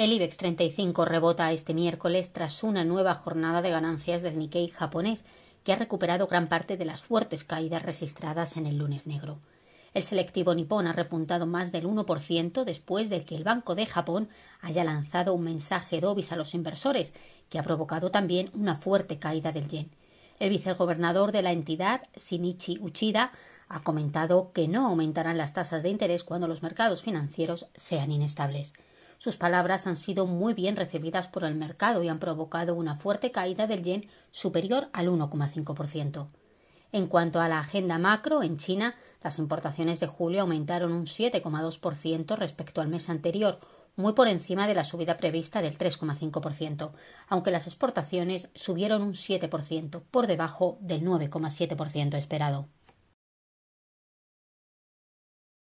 El IBEX 35 rebota este miércoles tras una nueva jornada de ganancias del Nikkei japonés, que ha recuperado gran parte de las fuertes caídas registradas en el lunes negro. El selectivo nipón ha repuntado más del 1% después de que el Banco de Japón haya lanzado un mensaje obis a los inversores, que ha provocado también una fuerte caída del yen. El vicegobernador de la entidad, Shinichi Uchida, ha comentado que no aumentarán las tasas de interés cuando los mercados financieros sean inestables. Sus palabras han sido muy bien recibidas por el mercado y han provocado una fuerte caída del yen superior al 1,5%. En cuanto a la agenda macro, en China, las importaciones de julio aumentaron un 7,2% respecto al mes anterior, muy por encima de la subida prevista del 3,5%, aunque las exportaciones subieron un 7%, por debajo del 9,7% esperado.